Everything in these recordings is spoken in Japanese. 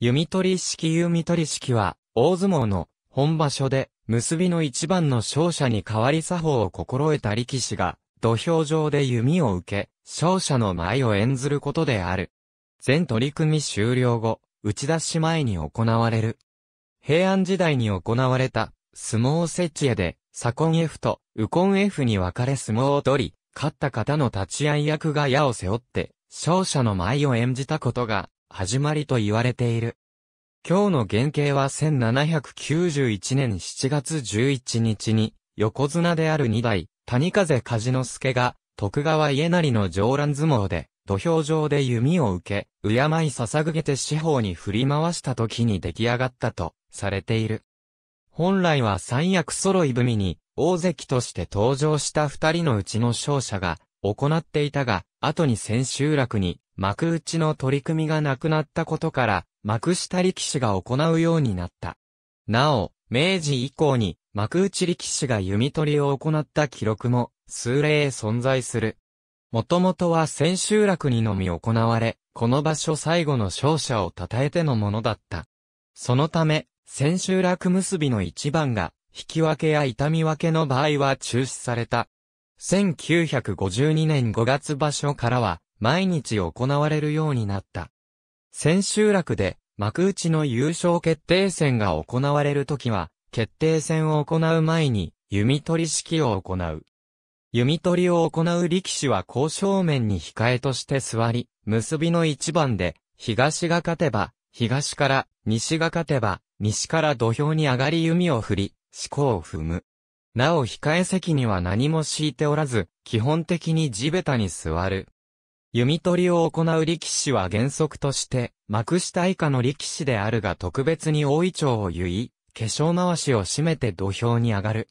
弓取式弓取式は、大相撲の本場所で、結びの一番の勝者に代わり作法を心得た力士が、土俵上で弓を受け、勝者の舞を演ずることである。全取組終了後、打ち出し前に行われる。平安時代に行われた、相撲設置絵で、左近 F と右近 F に分かれ相撲を取り、勝った方の立ち合い役が矢を背負って、勝者の舞を演じたことが始まりと言われている。今日の原型は1791年7月11日に、横綱である二代、谷風梶之助が、徳川家成の上乱相撲で、土俵上で弓を受け、敬い捧げて四方に振り回した時に出来上がったと、されている。本来は三役揃い踏みに、大関として登場した二人のうちの勝者が、行っていたが、後に千秋楽に幕内の取り組みがなくなったことから、幕下力士が行うようになった。なお、明治以降に幕内力士が弓取りを行った記録も数例存在する。もともとは千秋楽にのみ行われ、この場所最後の勝者を称えてのものだった。そのため、千秋楽結びの一番が、引き分けや痛み分けの場合は中止された。1952年5月場所からは、毎日行われるようになった。千秋楽で、幕内の優勝決定戦が行われるときは、決定戦を行う前に、弓取り式を行う。弓取りを行う力士は交渉面に控えとして座り、結びの一番で、東が勝てば、東から、西が勝てば、西から土俵に上がり弓を振り、思考を踏む。なお控え席には何も敷いておらず、基本的に地べたに座る。弓取りを行う力士は原則として、幕下以下の力士であるが特別に大位長を結い、化粧回しを締めて土俵に上がる。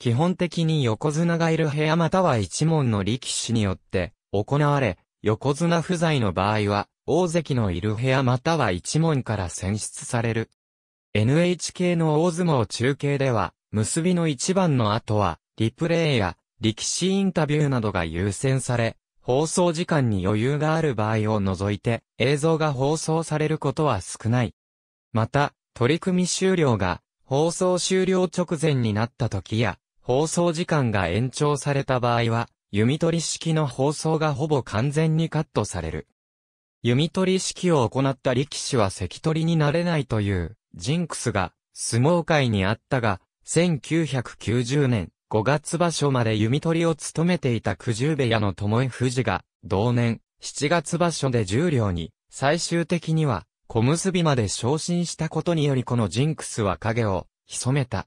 基本的に横綱がいる部屋または一門の力士によって行われ、横綱不在の場合は、大関のいる部屋または一門から選出される。NHK の大相撲中継では、結びの一番の後は、リプレイや、力士インタビューなどが優先され、放送時間に余裕がある場合を除いて、映像が放送されることは少ない。また、取り組み終了が、放送終了直前になった時や、放送時間が延長された場合は、弓取り式の放送がほぼ完全にカットされる。弓取り式を行った力士は関取になれないという、ジンクスが、相撲界にあったが、1990年5月場所まで弓取りを務めていた九十部屋の江富士が、同年7月場所で十両に、最終的には小結まで昇進したことによりこのジンクスは影を潜めた。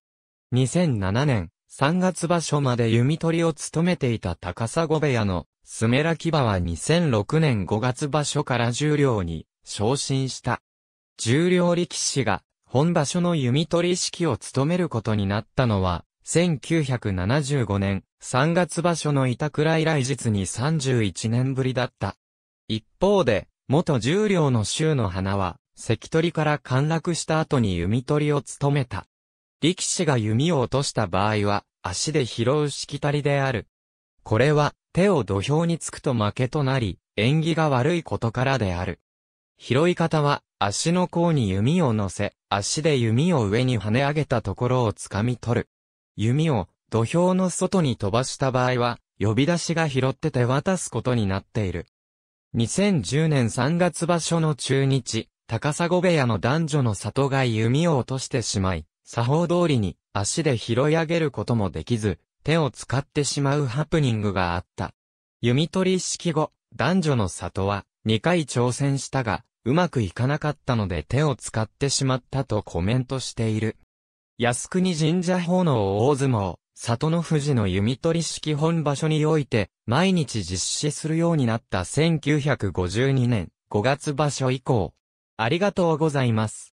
2007年3月場所まで弓取りを務めていた高砂部屋のスメラキバは2006年5月場所から十両に昇進した。重量力士が本場所の弓取り式を務めることになったのは、1975年3月場所の板倉以来実に31年ぶりだった。一方で、元十両の州の花は、関取から陥落した後に弓取りを務めた。力士が弓を落とした場合は、足で拾うしきたりである。これは、手を土俵につくと負けとなり、縁起が悪いことからである。拾い方は、足の甲に弓を乗せ、足で弓を上に跳ね上げたところを掴み取る。弓を土俵の外に飛ばした場合は、呼び出しが拾って手渡すことになっている。2010年3月場所の中日、高砂部屋の男女の里が弓を落としてしまい、作法通りに足で拾い上げることもできず、手を使ってしまうハプニングがあった。弓取り式後、男女の里は2回挑戦したが、うまくいかなかったので手を使ってしまったとコメントしている。靖国神社納大相撲、里の富士の弓取り式本場所において、毎日実施するようになった1952年5月場所以降。ありがとうございます。